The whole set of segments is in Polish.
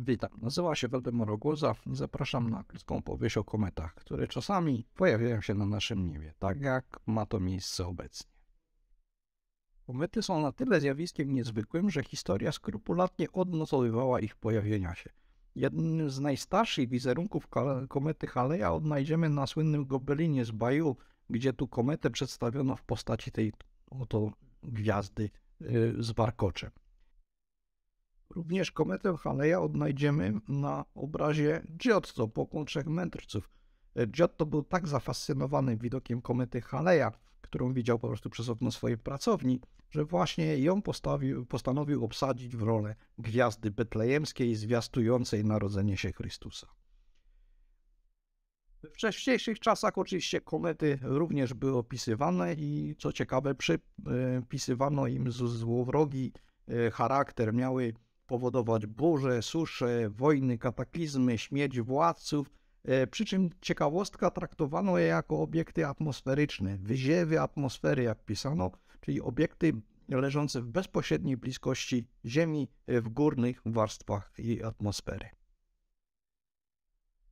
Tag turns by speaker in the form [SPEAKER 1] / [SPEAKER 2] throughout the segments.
[SPEAKER 1] Witam, nazywam się Waldemar Ogłoza i zapraszam na krótką powieść o kometach, które czasami pojawiają się na naszym niebie, tak jak ma to miejsce obecnie. Komety są na tyle zjawiskiem niezwykłym, że historia skrupulatnie odnotowywała ich pojawienia się. Jednym z najstarszych wizerunków komety Haleja odnajdziemy na słynnym gobelinie z Baju, gdzie tu kometę przedstawiono w postaci tej oto gwiazdy y, z warkoczem. Również kometę Haleja odnajdziemy na obrazie Giotto po około 3 mędrców. Giotto był tak zafascynowany widokiem komety Haleja, którą widział po prostu przez okno swojej pracowni, że właśnie ją postawił, postanowił obsadzić w rolę gwiazdy betlejemskiej zwiastującej narodzenie się Chrystusa. W wcześniejszych czasach oczywiście komety również były opisywane i co ciekawe przypisywano im złowrogi e, charakter, miały powodować burze, susze, wojny, kataklizmy, śmierć władców. E, przy czym ciekawostka traktowano je jako obiekty atmosferyczne, wyziewy atmosfery, jak pisano, czyli obiekty leżące w bezpośredniej bliskości Ziemi e, w górnych warstwach jej atmosfery.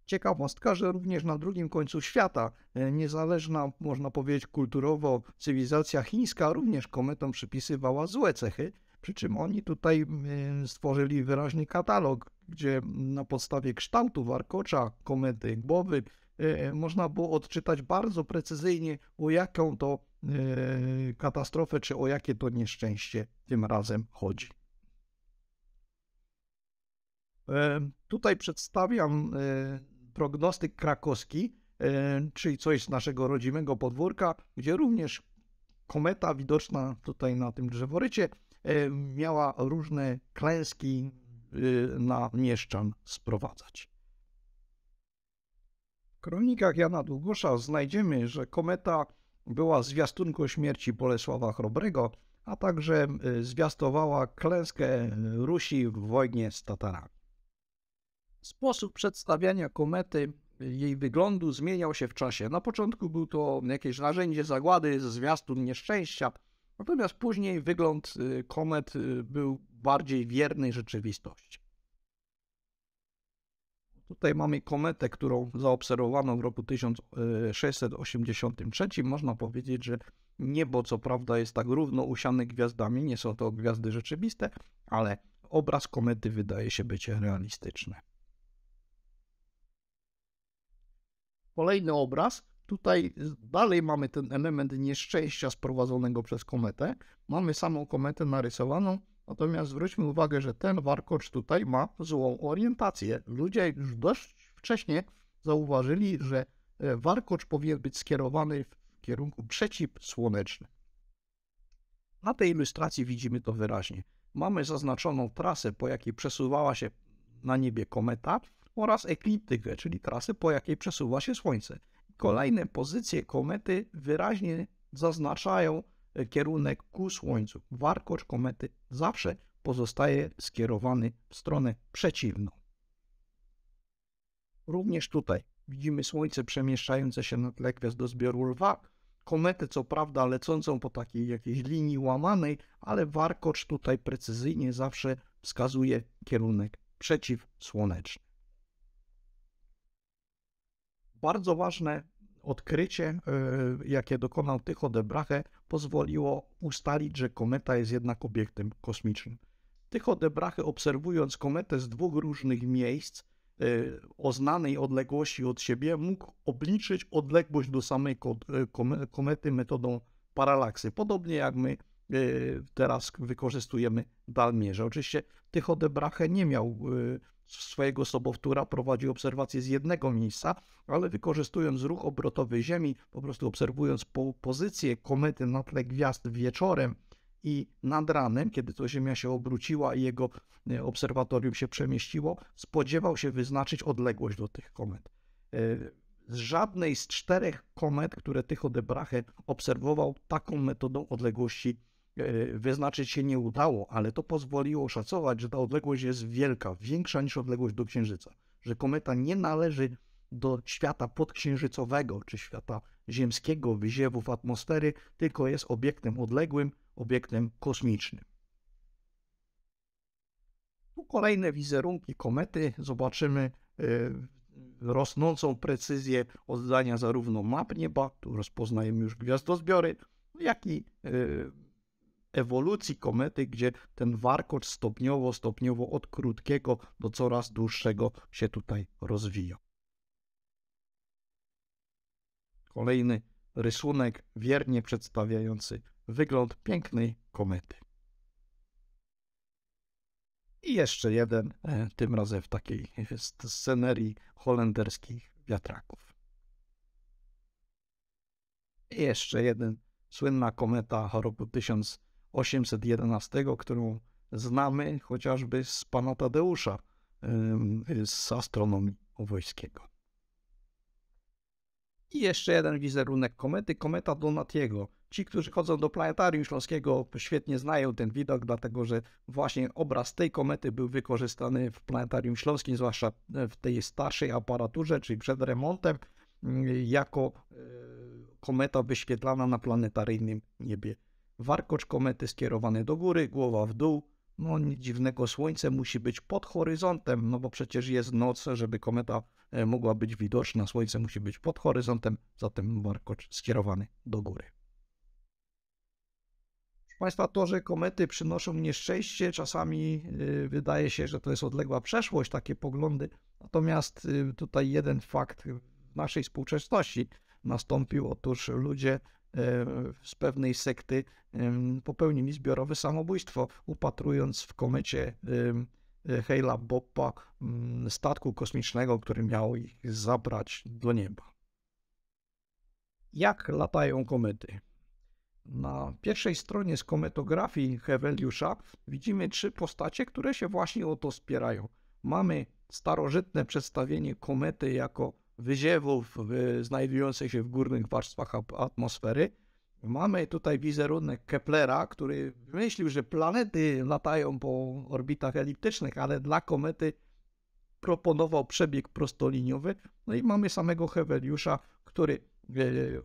[SPEAKER 1] Ciekawostka, że również na drugim końcu świata e, niezależna, można powiedzieć kulturowo, cywilizacja chińska również kometom przypisywała złe cechy, przy czym oni tutaj mm, stworzyli wyraźny katalog, gdzie na podstawie kształtu warkocza, komety głowy y, y, można było odczytać bardzo precyzyjnie, o jaką to y, katastrofę czy o jakie to nieszczęście tym razem chodzi. E, tutaj przedstawiam prognostyk krakowski, czyli coś z naszego rodzimego podwórka, gdzie również kometa widoczna tutaj na tym drzeworycie E, miała różne klęski e, na mieszczan sprowadzać. W kronikach Jana Długosza znajdziemy, że kometa była zwiastunką śmierci Bolesława Chrobrego, a także e, zwiastowała klęskę Rusi w wojnie z Tatarami. Sposób przedstawiania komety, jej wyglądu zmieniał się w czasie. Na początku był to jakieś narzędzie zagłady, zwiastun nieszczęścia, Natomiast później wygląd y, komet y, był bardziej wierny rzeczywistości. Tutaj mamy kometę, którą zaobserwowano w roku 1683. Można powiedzieć, że niebo co prawda jest tak równo usiane gwiazdami, nie są to gwiazdy rzeczywiste, ale obraz komety wydaje się być realistyczny. Kolejny obraz Tutaj dalej mamy ten element nieszczęścia sprowadzonego przez kometę. Mamy samą kometę narysowaną, natomiast zwróćmy uwagę, że ten warkocz tutaj ma złą orientację. Ludzie już dość wcześnie zauważyli, że e, warkocz powinien być skierowany w kierunku przeciwsłoneczny. Na tej ilustracji widzimy to wyraźnie. Mamy zaznaczoną trasę, po jakiej przesuwała się na niebie kometa oraz ekliptykę, czyli trasę, po jakiej przesuwa się Słońce. Kolejne pozycje komety wyraźnie zaznaczają e, kierunek ku Słońcu. Warkocz komety zawsze pozostaje skierowany w stronę przeciwną. Również tutaj widzimy Słońce przemieszczające się na tle gwiazdozbioru do zbioru lwa. Kometę co prawda lecącą po takiej jakiejś linii łamanej, ale warkocz tutaj precyzyjnie zawsze wskazuje kierunek przeciwsłoneczny bardzo ważne odkrycie, e, jakie dokonał Tycho de Brahe, pozwoliło ustalić, że kometa jest jednak obiektem kosmicznym. Tycho de Brahe, obserwując kometę z dwóch różnych miejsc, e, o znanej odległości od siebie, mógł obliczyć odległość do samej e, komety metodą paralaksy. Podobnie jak my E, teraz wykorzystujemy dalmierze. Oczywiście Tycho Brahe nie miał e, swojego sobowtóra, prowadził obserwacje z jednego miejsca, ale wykorzystując ruch obrotowy Ziemi, po prostu obserwując po pozycję komety na tle gwiazd wieczorem i nad ranem, kiedy to Ziemia się obróciła i jego e, obserwatorium się przemieściło, spodziewał się wyznaczyć odległość do tych komet. Z żadnej z czterech komet, które Tycho de Brahe obserwował, taką metodą odległości E, wyznaczyć się nie udało, ale to pozwoliło szacować, że ta odległość jest wielka, większa niż odległość do Księżyca, że kometa nie należy do świata podksiężycowego czy świata ziemskiego, wyziewów atmosfery, tylko jest obiektem odległym, obiektem kosmicznym. Tu kolejne wizerunki komety. Zobaczymy e, rosnącą precyzję oddania zarówno map nieba, tu rozpoznajemy już gwiazdozbiory, jak i e, ewolucji komety, gdzie ten warkocz stopniowo, stopniowo od krótkiego do coraz dłuższego się tutaj rozwija. Kolejny rysunek wiernie przedstawiający wygląd pięknej komety. I jeszcze jeden, e, tym razem w takiej e, scenerii holenderskich wiatraków. I jeszcze jeden, słynna kometa roku 1000 811, którą znamy chociażby z pana Tadeusza z astronomii wojskiego. I jeszcze jeden wizerunek komety, kometa Donatiego. Ci, którzy chodzą do planetarium śląskiego, świetnie znają ten widok, dlatego że właśnie obraz tej komety był wykorzystany w planetarium śląskim, zwłaszcza e, w tej starszej aparaturze, czyli przed remontem, e, jako e, kometa wyświetlana na planetaryjnym niebie Warkocz komety skierowany do góry, głowa w dół. No nic dziwnego, słońce musi być pod horyzontem, no bo przecież jest noc, żeby kometa e, mogła być widoczna, słońce musi być pod horyzontem, zatem warkocz skierowany do góry. Proszę Państwa, to, że komety przynoszą nieszczęście, czasami e, wydaje się, że to jest odległa przeszłość, takie poglądy. Natomiast e, tutaj jeden fakt w naszej współczesności nastąpił. Otóż ludzie z pewnej sekty popełnili zbiorowe samobójstwo, upatrując w komecie Heila Boppa mm, statku kosmicznego, który miał ich zabrać do nieba. Jak latają komety? Na pierwszej stronie z kometografii Heweliusza widzimy trzy postacie, które się właśnie o to spierają. Mamy starożytne przedstawienie komety jako wyziewów znajdujących się w górnych warstwach atmosfery. Mamy tutaj wizerunek Keplera, który myślił, że planety latają po orbitach eliptycznych, ale dla komety proponował przebieg prostoliniowy. No i mamy samego Heweliusza, który e,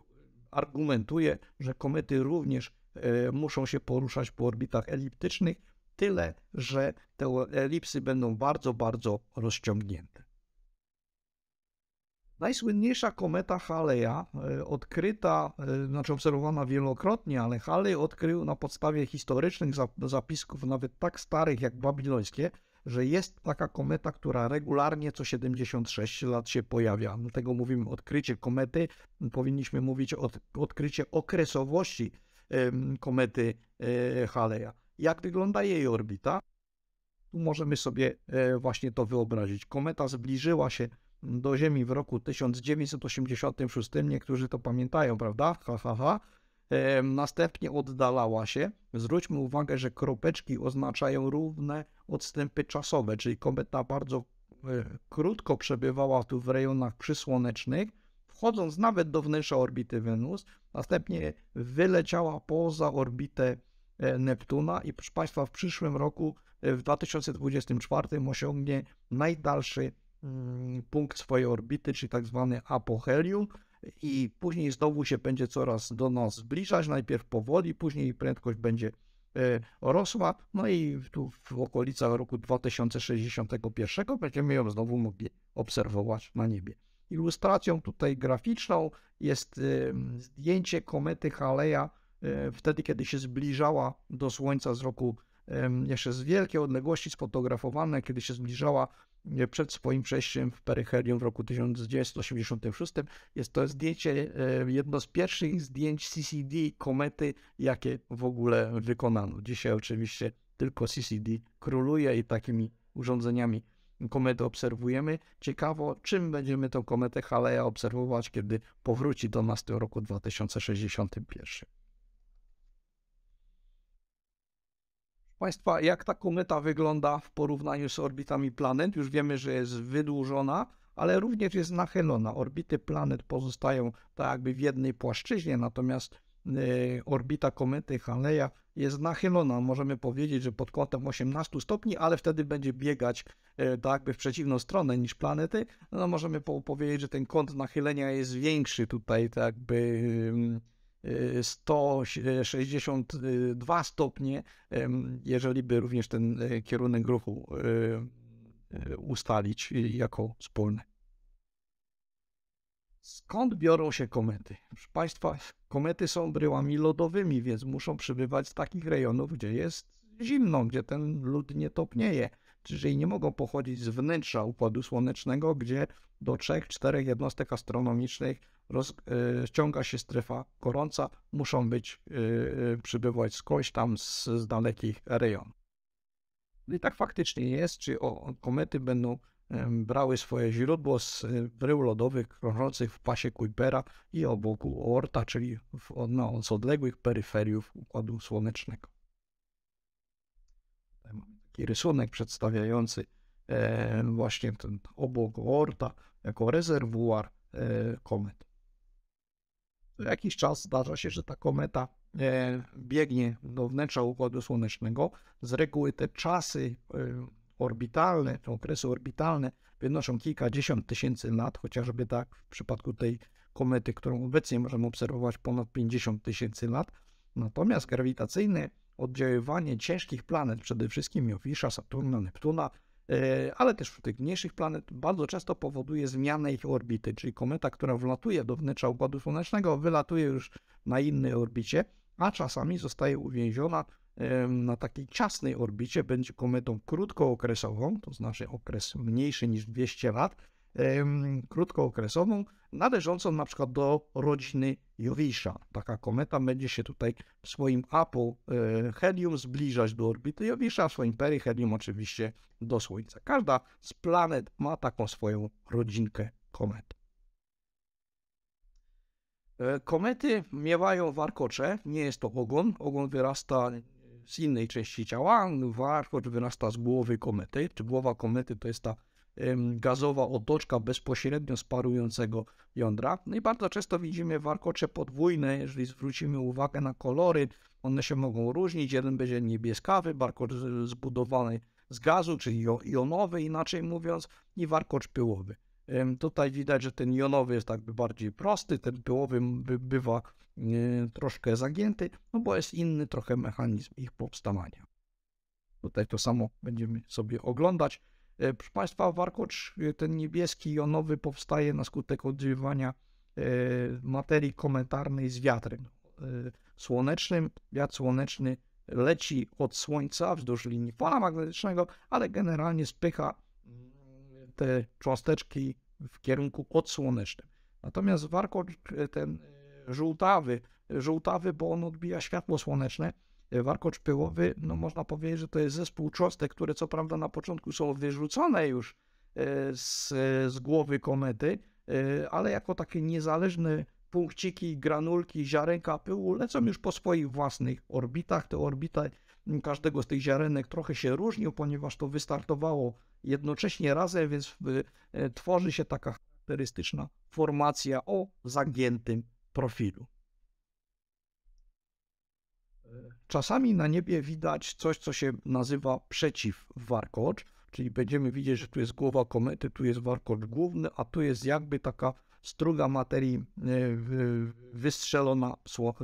[SPEAKER 1] argumentuje, że komety również e, muszą się poruszać po orbitach eliptycznych, tyle że te elipsy będą bardzo, bardzo rozciągnięte. Najsłynniejsza kometa Haleja, e, odkryta, e, znaczy obserwowana wielokrotnie, ale Haley odkrył na podstawie historycznych zapisków, nawet tak starych jak babilońskie, że jest taka kometa, która regularnie co 76 lat się pojawia. Dlatego mówimy odkrycie komety, powinniśmy mówić od, odkrycie okresowości komety e, Haleja. Jak wygląda jej orbita? Tu możemy sobie właśnie to wyobrazić. Kometa zbliżyła się do Ziemi w roku 1986, niektórzy to pamiętają, prawda? Ha, ha, ha. Następnie oddalała się. Zwróćmy uwagę, że kropeczki oznaczają równe odstępy czasowe, czyli kometa bardzo e, krótko przebywała tu w rejonach przysłonecznych, wchodząc nawet do wnętrza orbity Wenus, następnie wyleciała poza orbitę e, Neptuna i proszę Państwa, w przyszłym roku, e, w 2024 osiągnie najdalszy Mm, punkt swojej orbity, czyli tak zwany apohelium i później znowu się będzie coraz do nas zbliżać, najpierw powoli, później prędkość będzie e, rosła, no i tu w okolicach roku 2061 będziemy ją znowu mogli obserwować na niebie. Ilustracją tutaj graficzną jest e, zdjęcie komety Haleja e, wtedy, kiedy się zbliżała do Słońca z roku jeszcze z wielkiej odległości sfotografowane, kiedy się zbliżała E, przed swoim przejściem w perycherium w roku 1986. Jest to zdjęcie, e, jedno z pierwszych zdjęć CCD komety, jakie w ogóle wykonano. Dzisiaj oczywiście tylko CCD króluje i takimi urządzeniami komety obserwujemy. Ciekawo, czym będziemy tę kometę Haleja obserwować, kiedy powróci do nas w roku 2061. Państwa, jak ta kometa wygląda w porównaniu z orbitami planet? Już wiemy, że jest wydłużona, ale również jest nachylona. Orbity planet pozostają tak jakby w jednej płaszczyźnie, natomiast e, orbita komety Haleja jest nachylona. Możemy powiedzieć, że pod kątem 18 stopni, ale wtedy będzie biegać e, tak jakby w przeciwną stronę niż planety. No możemy powiedzieć, że ten kąt nachylenia jest większy tutaj tak jakby mm, 162 y, stopnie, jeżeli by również ten e, kierunek ruchu e, e, ustalić jako wspólny. Skąd biorą się komety? Proszę Państwa, komety są bryłami lodowymi, więc muszą przybywać z takich rejonów, gdzie jest zimno, gdzie ten lód nie topnieje czyli nie mogą pochodzić z wnętrza Układu Słonecznego, gdzie do 3-4 jednostek astronomicznych rozciąga e, się strefa gorąca, muszą być, e, e, przybywać skądś tam z, z dalekich rejonów. No I tak faktycznie jest, czy o, komety będą brały swoje źródło z brył lodowych krążących w pasie Kuipera i obok Oorta, czyli w, no, z odległych peryferiów Układu Słonecznego. mamy taki rysunek przedstawiający e, właśnie ten obok orta jako rezerwuar e, komet. Co jakiś czas zdarza się, że ta kometa e, biegnie do wnętrza Układu Słonecznego. Z reguły te czasy orbitalne, te okresy orbitalne wynoszą kilkadziesiąt tysięcy lat, chociażby tak w przypadku tej komety, którą obecnie możemy obserwować ponad 50 tysięcy lat. Natomiast grawitacyjne oddziaływanie ciężkich planet, przede wszystkim Jowisza, Saturna, Neptuna, e, ale też tych mniejszych planet, bardzo często powoduje zmianę ich orbity, czyli kometa, która wlatuje do wnętrza Układu Słonecznego, wylatuje już na innej orbicie, a czasami zostaje uwięziona e, na takiej ciasnej orbicie, będzie kometą krótkookresową, to znaczy okres mniejszy niż 200 lat, e, krótkookresową, należącą na przykład do rodziny Jowisza. Taka kometa będzie się tutaj w swoim apu e, helium zbliżać do orbity Jowisza, w swoim peryhelium oczywiście do Słońca. Każda z planet ma taką swoją rodzinkę komet. E, komety miewają warkocze, nie jest to ogon. Ogon wyrasta z innej części ciała, warkocz wyrasta z głowy komety. Czy głowa komety to jest ta gazowa otoczka bezpośrednio sparującego jądra. No i bardzo często widzimy warkocze podwójne, jeżeli zwrócimy uwagę na kolory, one się mogą różnić. Jeden będzie niebieskawy, warkocz zbudowany z gazu, czyli jonowy, inaczej mówiąc, i warkocz pyłowy. Tutaj widać, że ten jonowy jest jakby bardziej prosty, ten pyłowy bywa y, troszkę zagięty, no bo jest inny trochę mechanizm ich powstawania. Tutaj to samo będziemy sobie oglądać. E, proszę Państwa, warkocz e, ten niebieski jonowy powstaje na skutek oddziaływania e, materii komentarnej z wiatrem słonecznym. Wiatr słoneczny leci od Słońca wzdłuż linii pola magnetycznego, ale generalnie spycha mm, te cząsteczki w kierunku odsłonecznym. Natomiast warkocz ten żółtawy, żółtawy, bo on odbija światło słoneczne, warkocz pyłowy, no można powiedzieć, że to jest zespół cząstek, które co prawda na początku są wyrzucone już e, z, z głowy komety, e, ale jako takie niezależne punkciki, granulki, ziarenka pyłu lecą już po swoich własnych orbitach. Te orbity każdego z tych ziarenek trochę się różnią, ponieważ to wystartowało jednocześnie razem, więc e, tworzy się taka charakterystyczna formacja o zagiętym profilu. Czasami na niebie widać coś, co się nazywa przeciwwarkocz, czyli będziemy widzieć, że tu jest głowa komety, tu jest warkocz główny, a tu jest jakby taka struga materii e, wystrzelona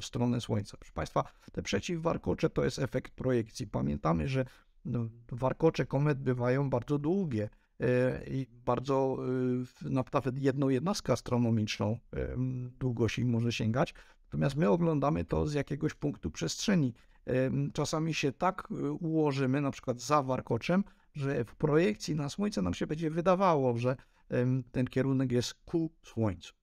[SPEAKER 1] w stronę Słońca. Proszę Państwa, te przeciwwarkocze to jest efekt projekcji. Pamiętamy, że no, warkocze komet bywają bardzo długie e, i bardzo e, nawet jedną jednostkę astronomiczną długość im może sięgać. Natomiast my oglądamy to z jakiegoś punktu przestrzeni. Czasami się tak y, ułożymy, na przykład za warkoczem, że w projekcji na Słońce nam się będzie wydawało, że ten kierunek jest ku Słońcu.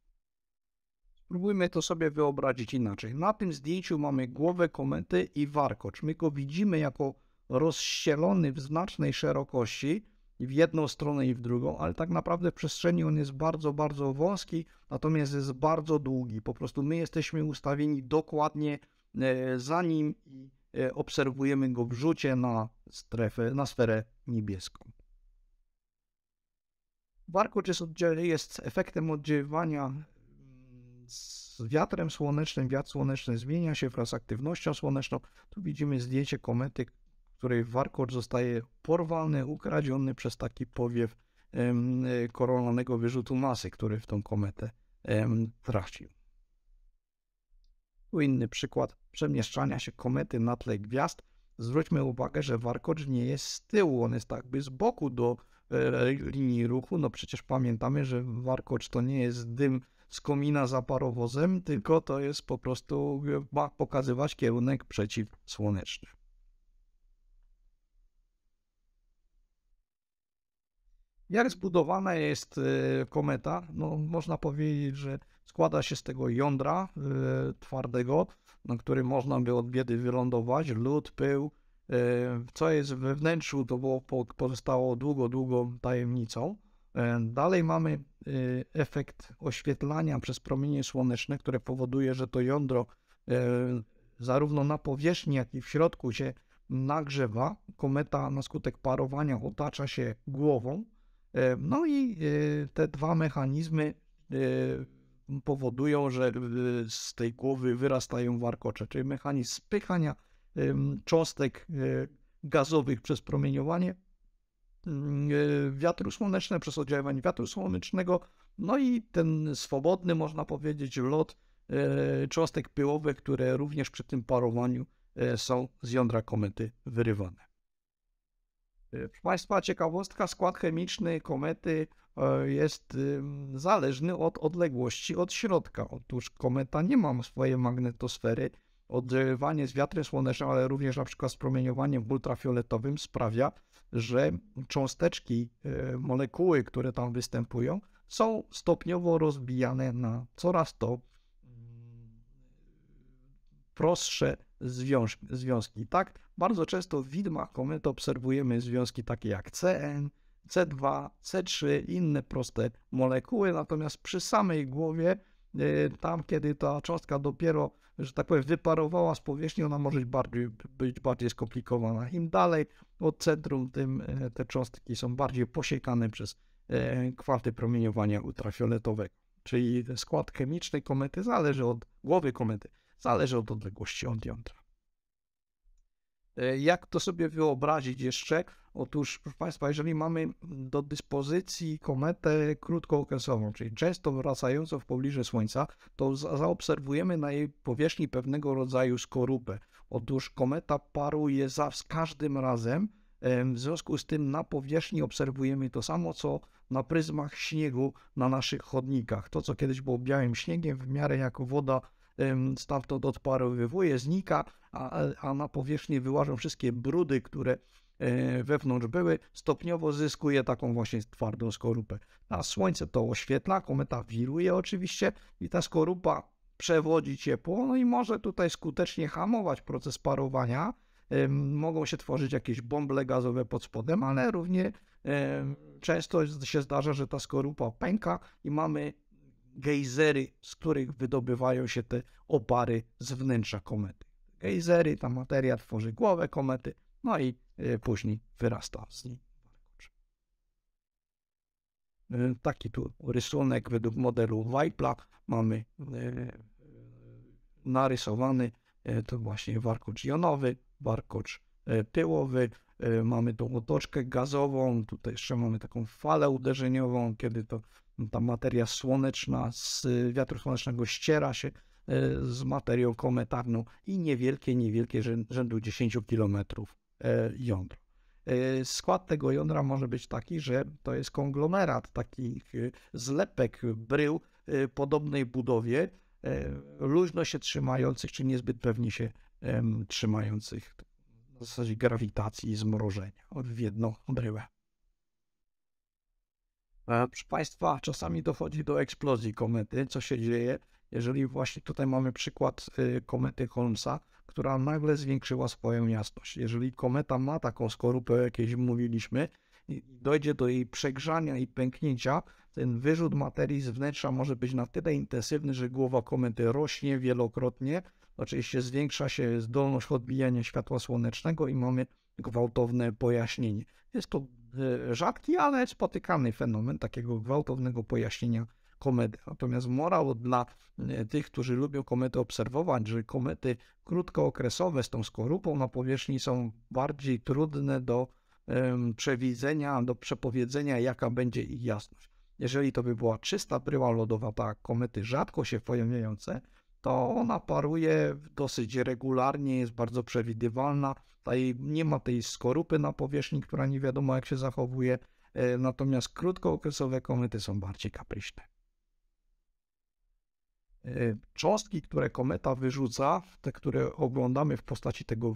[SPEAKER 1] Spróbujmy to sobie wyobrazić inaczej. Na tym zdjęciu mamy głowę komety i warkocz. My go widzimy jako rozścielony w znacznej szerokości, w jedną stronę i w drugą, ale tak naprawdę w przestrzeni on jest bardzo, bardzo wąski, natomiast jest bardzo długi. Po prostu my jesteśmy ustawieni dokładnie e, za nim i e, obserwujemy go w rzucie na strefę, na sferę niebieską. Warkocz jest, jest efektem oddziaływania mm, z wiatrem słonecznym. Wiatr słoneczny zmienia się wraz z aktywnością słoneczną. Tu widzimy zdjęcie komety, której warkocz zostaje porwany, ukradziony przez taki powiew e, koronalnego wyrzutu masy, który w tą kometę trafił. Tu inny przykład przemieszczania się komety na tle gwiazd. Zwróćmy uwagę, że warkocz nie jest z tyłu, on jest jakby z boku do e, linii ruchu. No przecież pamiętamy, że warkocz to nie jest dym z komina za parowozem, tylko to jest po prostu ma pokazywać kierunek przeciwsłoneczny. Jak zbudowana jest e, kometa? No, można powiedzieć, że składa się z tego jądra e, twardego, na którym można by od biedy wylądować, lód, pył. E, co jest we wnętrzu, to było, pozostało długo, długo tajemnicą. Dalej mamy efekt oświetlania przez promienie słoneczne, które powoduje, że to jądro zarówno na powierzchni, jak i w środku się nagrzewa. Kometa na skutek parowania otacza się głową, E, no i e, te dwa mechanizmy e, powodują, że z tej głowy wyrastają warkocze, czyli mechanizm spychania cząstek gazowych przez promieniowanie mm, wiatru słonecznego, przez oddziaływanie wiatru słonecznego, no i ten swobodny, można powiedzieć, lot cząstek pyłowych, które również przy tym parowaniu są z jądra komety wyrywane. Proszę Państwa, ciekawostka, skład chemiczny komety e, jest zależny od odległości od środka. Otóż kometa nie ma swojej magnetosfery. Oddziaływanie z wiatrem słonecznym, ale również na przykład z promieniowaniem ultrafioletowym sprawia, że cząsteczki, e, molekuły, które tam występują, są stopniowo rozbijane na coraz to mm, prostsze związki. Tak, bardzo często w widmach komet obserwujemy związki takie jak CN, C2, C3 i inne proste molekuły, natomiast przy samej głowie, y, tam kiedy ta cząstka dopiero, że tak powiem, wyparowała z powierzchni, ona może być bardziej, być bardziej skomplikowana. Im dalej od centrum, tym y, te cząstki są bardziej posiekane przez y, kwarty promieniowania ultrafioletowego. Czyli skład chemiczny komety zależy od głowy komety zależy od odległości od jądra. E, jak to sobie wyobrazić jeszcze? Otóż, proszę Państwa, jeżeli mamy do dyspozycji kometę krótkookresową, czyli często wracającą w pobliżu Słońca, to zaobserwujemy na jej powierzchni pewnego rodzaju skorupę. Otóż kometa paruje za każdym razem, e, w związku z tym na powierzchni obserwujemy to samo, co na pryzmach śniegu na naszych chodnikach. To, co kiedyś było białym śniegiem, w miarę jak woda stamtąd odparowywuje, znika, a, a na powierzchni wyłażą wszystkie brudy, które e, wewnątrz były, stopniowo zyskuje taką właśnie twardą skorupę. A słońce to oświetla, kometa wiruje oczywiście i ta skorupa przewodzi ciepło, no i może tutaj skutecznie hamować proces parowania. Mogą się tworzyć jakieś bąble gazowe pod spodem, ale równie często się zdarza, że ta skorupa pęka i mamy gejzery, z których wydobywają się te opary z wnętrza komety. Gejzery, ta materia tworzy głowę komety, no i e, później wyrasta z niej e, Taki tu rysunek według modelu Weipla mamy e, narysowany, to właśnie warkocz jonowy, warkocz pyłowy, mamy tą otoczkę gazową, tutaj jeszcze mamy taką falę uderzeniową, kiedy to no, ta materia słoneczna z wiatru słonecznego ściera się e, z materią kometarną i niewielkie, niewielkie rzędu 10 km jądro. Skład tego jądra może być taki, że to jest konglomerat takich e, zlepek brył e, podobnej budowie, luźno się trzymających, czy niezbyt pewnie się trzymających w zasadzie grawitacji i zmrożenia w jedną bryłę. E, proszę Państwa, czasami dochodzi do eksplozji komety. Co się dzieje, jeżeli właśnie tutaj mamy przykład y, komety Holmesa, która nagle zwiększyła swoją jasność. Jeżeli kometa ma taką skorupę, o jakiejś mówiliśmy, i dojdzie do jej przegrzania i pęknięcia, ten wyrzut materii z wnętrza może być na tyle intensywny, że głowa komety rośnie wielokrotnie. Oczywiście zwiększa się zdolność odbijania światła słonecznego i mamy gwałtowne pojaśnienie. Jest to Y, rzadki, ale spotykany fenomen takiego gwałtownego pojaśnienia komety. Natomiast morał dla y, tych, którzy lubią komety obserwować, że komety krótkookresowe z tą skorupą na powierzchni są bardziej trudne do przewidzenia, do przepowiedzenia, jaka będzie ich jasność. Jeżeli to by była czysta bryła lodowa, ta komety rzadko się pojawiające, to ona paruje dosyć regularnie, jest bardzo przewidywalna. Tutaj nie ma tej skorupy na powierzchni, która nie wiadomo jak się zachowuje, e, natomiast krótkookresowe komety są bardziej kapryśne. E, cząstki, które kometa wyrzuca, te, które oglądamy w postaci tego e,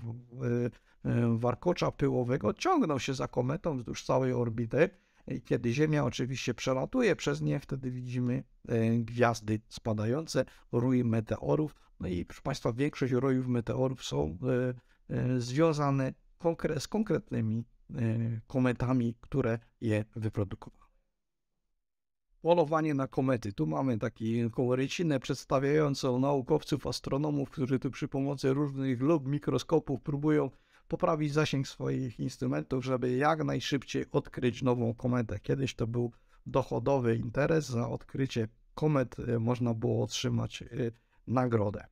[SPEAKER 1] warkocza pyłowego, ciągną się za kometą wzdłuż całej orbity kiedy Ziemia oczywiście przelatuje przez nie, wtedy widzimy e, gwiazdy spadające, rój meteorów. No i proszę Państwa, większość rojów meteorów są e, e, związane z konkretnymi kometami, które je wyprodukowały. Polowanie na komety. Tu mamy taki kolorycinę przedstawiającą naukowców, astronomów, którzy tu przy pomocy różnych lub mikroskopów próbują poprawić zasięg swoich instrumentów, żeby jak najszybciej odkryć nową kometę. Kiedyś to był dochodowy interes, za odkrycie komet e, można było otrzymać e, nagrodę.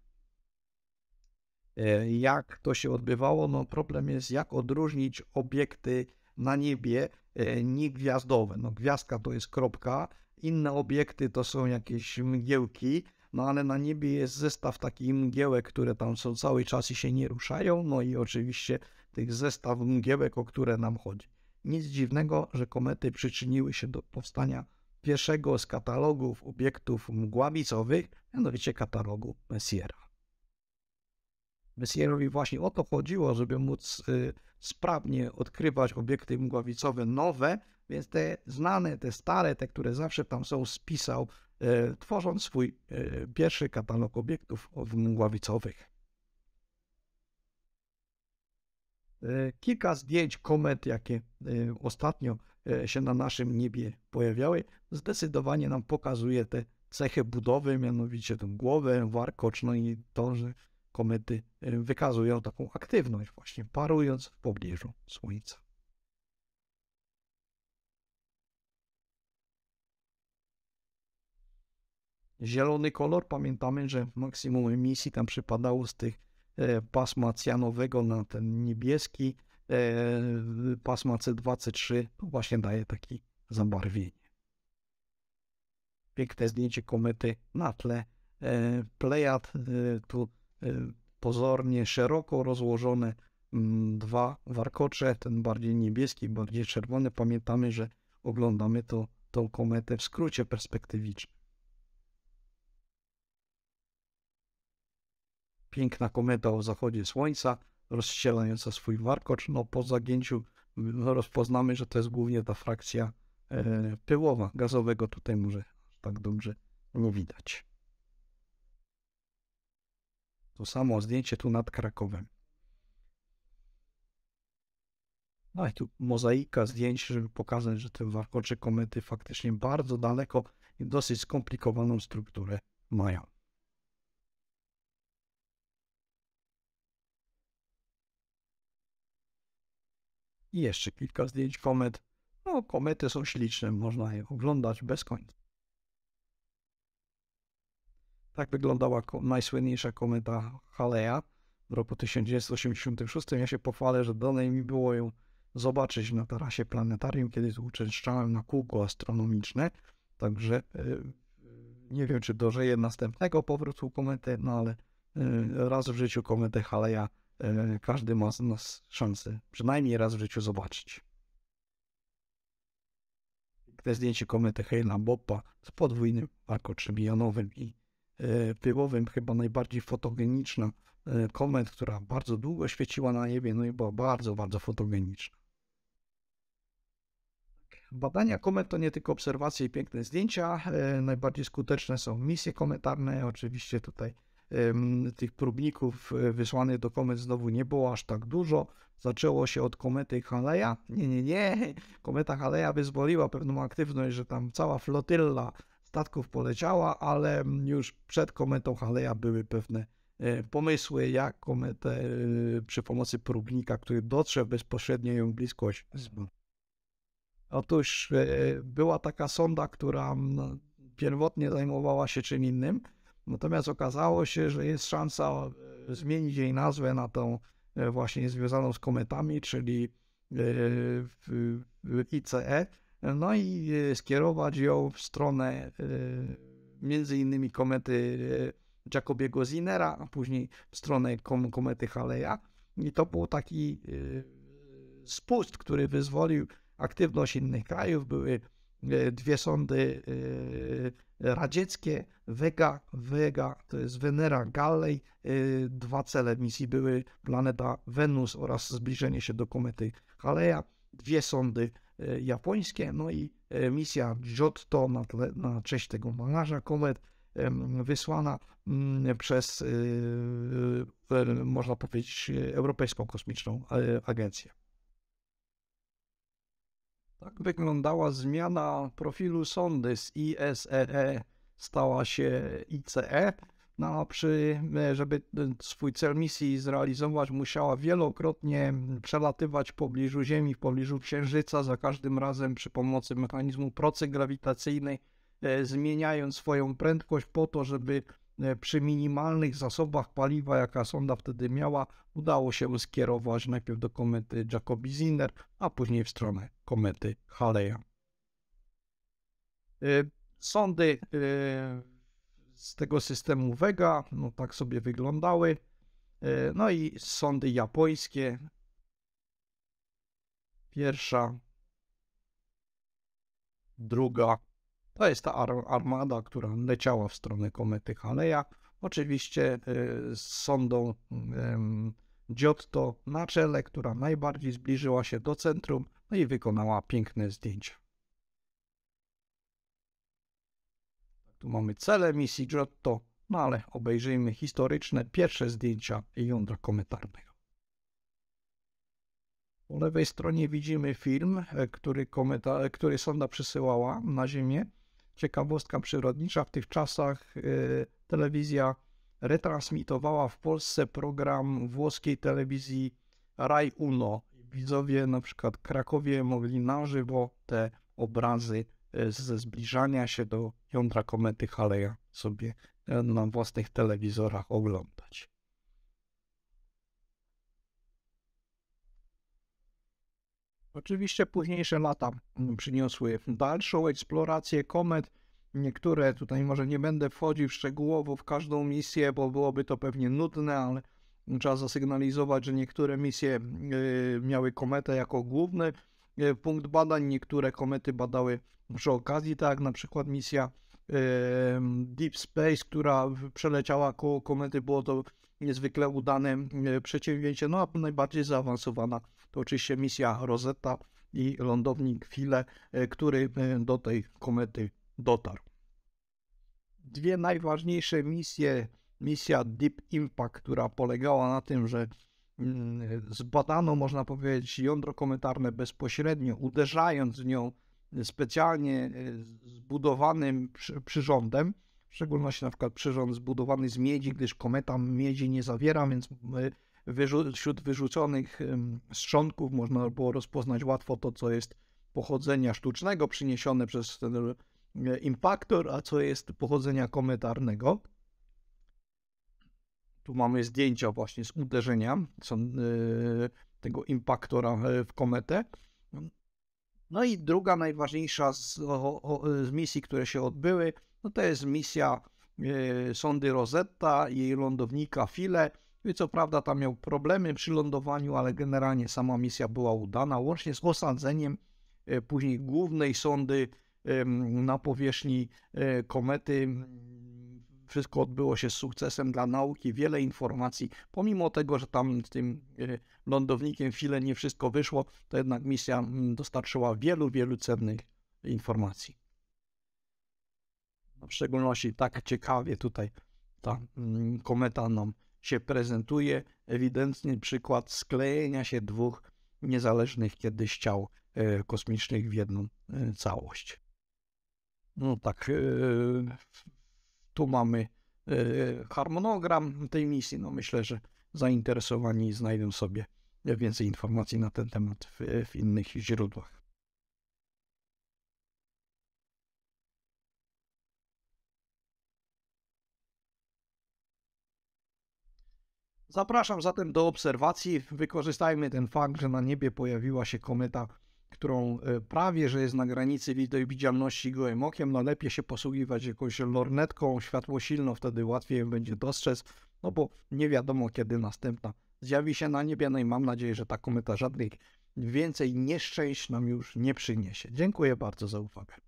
[SPEAKER 1] E, jak to się odbywało? No problem jest, jak odróżnić obiekty na niebie niegwiazdowe. No gwiazdka to jest kropka, inne obiekty to są jakieś mgiełki, no ale na niebie jest zestaw takich mgiełek, które tam są cały czas i się nie ruszają. No i oczywiście tych zestaw mgiełek, o które nam chodzi. Nic dziwnego, że komety przyczyniły się do powstania pierwszego z katalogów obiektów mgławicowych, mianowicie katalogu Messiera. Messierowi właśnie o to chodziło, żeby móc y, sprawnie odkrywać obiekty mgławicowe nowe, więc te znane, te stare, te, które zawsze tam są, spisał E, tworząc swój e, pierwszy katalog obiektów mgławicowych. E, kilka zdjęć komet, jakie ostatnio się na naszym niebie pojawiały, zdecydowanie nam pokazuje te cechy budowy, mianowicie tę głowę, warkocz, no i to, że komety wykazują taką aktywność, właśnie parując w pobliżu Słońca. Zielony kolor, pamiętamy, że maksimum emisji tam przypadało z tych e, pasma cjanowego na ten niebieski, e, pasma C2, C3, to właśnie daje takie zabarwienie. Piękne zdjęcie komety na tle e, Plejad, tu pozornie szeroko rozłożone dwa warkocze, ten bardziej niebieski, bardziej czerwony. Pamiętamy, że oglądamy to, tą kometę w skrócie perspektywicznym. piękna kometa o zachodzie słońca, rozścielająca swój warkocz. No, po zagięciu no, rozpoznamy, że to jest głównie ta frakcja e, pyłowa gazowego. Tutaj może tak dobrze nie widać. To samo zdjęcie tu nad Krakowem. No i tu mozaika zdjęć, żeby pokazać, że te warkocze komety faktycznie bardzo daleko i dosyć skomplikowaną strukturę mają. i jeszcze kilka zdjęć komet. No, komety są śliczne, można je oglądać bez końca. Tak wyglądała najsłynniejsza kometa Haleja w roku 1986. Ja się pochwalę, że dalej mi było ją zobaczyć na tarasie planetarium, kiedy uczęszczałem na kółko astronomiczne. Także e, nie wiem, czy dożyję następnego powrotu komety, no ale e, raz w życiu kometę Haleja E, każdy ma nas szansę przynajmniej raz w życiu zobaczyć. Te zdjęcie komety Heila Boppa z podwójnym jako jonowym i pyłowym, e, chyba najbardziej fotogeniczna e, komet, która bardzo długo świeciła na niebie, no i była bardzo, bardzo fotogeniczna. Badania komet to nie tylko obserwacje i piękne zdjęcia. Najbardziej skuteczne są misje kometarne. Oczywiście tutaj tych próbników e, wysłanych do komet znowu nie było aż tak dużo. Zaczęło się od komety Haleja. Nie, nie, nie. Kometa Haleja wyzwoliła pewną aktywność, że tam cała flotylla statków poleciała, ale już przed kometą Haleja były pewne e, pomysły, jak kometę e, przy pomocy próbnika, który dotrze bezpośrednio bezpośrednią bliskość. Otóż była taka sonda, która pierwotnie zajmowała się czym innym, Natomiast okazało się, że jest szansa e, zmienić jej nazwę na tą e, właśnie związaną z kometami, czyli ICE, e. no i skierować ją w stronę między innymi komety Jacobiego Zinera, a później w stronę komety Haleja. I to był taki spust, który wyzwolił aktywność innych krajów. Były E, dwie sądy e, radzieckie, Vega, Vega, to jest Venera Galley. E, dwa cele misji były planeta Wenus oraz zbliżenie się do komety Haleja. Dwie sondy japońskie, no i misja Giotto na, tle, na cześć tego malarza komet wysłana mm, przez, można powiedzieć, Europejską Kosmiczną Agencję. Tak wyglądała zmiana profilu sondy z ISEE stała się ICE. No a przy, e, żeby swój cel misji zrealizować, musiała wielokrotnie przelatywać w pobliżu Ziemi, w pobliżu Księżyca, za każdym razem przy pomocy mechanizmu procy grawitacyjnej, e, zmieniając swoją prędkość po to, żeby E, przy minimalnych zasobach paliwa, jaka sonda wtedy miała, udało się skierować najpierw do komety Jacobi-Zinner, a później w stronę komety Haleya. E, sondy e, z tego systemu Vega, no tak sobie wyglądały. No i sondy japońskie. Pierwsza, druga, to jest ta armada, która leciała w stronę komety Haleja. Oczywiście y, z sondą Giotto na czele, która najbardziej zbliżyła się do centrum no i wykonała piękne zdjęcia. Tak, tu mamy cele misji Giotto, no ale obejrzyjmy historyczne pierwsze zdjęcia jądra kometarnego. Po lewej stronie widzimy film, e, który, kometa, e, który sonda przesyłała na Ziemię ciekawostka przyrodnicza, w tych czasach y, telewizja retransmitowała w Polsce program włoskiej telewizji Rai Uno. Widzowie na przykład Krakowie mogli na żywo te obrazy y, ze zbliżania się do jądra komety Haleja sobie y, na własnych telewizorach oglądać. Oczywiście późniejsze lata mm, przyniosły dalszą eksplorację komet. Niektóre tutaj może nie będę wchodził szczegółowo w każdą misję, bo byłoby to pewnie nudne, ale trzeba zasygnalizować, że niektóre misje yy, miały kometę jako główny yy, punkt badań, niektóre komety badały przy okazji, tak na przykład misja yy, Deep Space, która przeleciała koło komety, było to niezwykle udane e, przedsięwzięcie, no a najbardziej zaawansowana to oczywiście misja Rosetta i lądownik File, e, który e, do tej komety dotarł. Dwie najważniejsze misje, misja Deep Impact, która polegała na tym, że mm, zbadano, można powiedzieć, jądro kometarne bezpośrednio, uderzając w nią specjalnie zbudowanym przyrządem, w szczególności na przykład przyrząd zbudowany z miedzi, gdyż kometa miedzi nie zawiera, więc wyrzu wśród wyrzuconych strzątków można było rozpoznać łatwo to, co jest pochodzenia sztucznego przyniesione przez ten e, impaktor, a co jest pochodzenia kometarnego. Tu mamy zdjęcia właśnie z uderzenia e, tego impaktora e, w kometę. No i druga najważniejsza z, o, o, z misji, które się odbyły, no to jest misja e, sondy Rosetta i jej lądownika File. I co prawda tam miał problemy przy lądowaniu, ale generalnie sama misja była udana, łącznie z osadzeniem e, później głównej sondy e, na powierzchni komety. Wszystko odbyło się z sukcesem dla nauki, wiele informacji. Pomimo tego, że tam z tym lądownikiem chwilę nie wszystko wyszło, to jednak misja dostarczyła wielu, wielu cennych informacji. W szczególności tak ciekawie tutaj ta mm, kometa nam się prezentuje. Ewidentny przykład sklejenia się dwóch niezależnych kiedyś ciał e, kosmicznych w jedną e, całość. No tak, e, tu mamy harmonogram tej misji. No myślę, że zainteresowani znajdą sobie więcej informacji na ten temat w, w innych źródłach. Zapraszam zatem do obserwacji. Wykorzystajmy ten fakt, że na niebie pojawiła się kometa, którą e, prawie że jest na granicy widzialności gołym okiem. No lepiej się posługiwać jakąś lornetką, światło silno, wtedy łatwiej będzie dostrzec, no bo nie wiadomo kiedy następna zjawi się na niebie. No i mam nadzieję, że ta kometa żadnych więcej nieszczęść nam już nie przyniesie. Dziękuję bardzo za uwagę.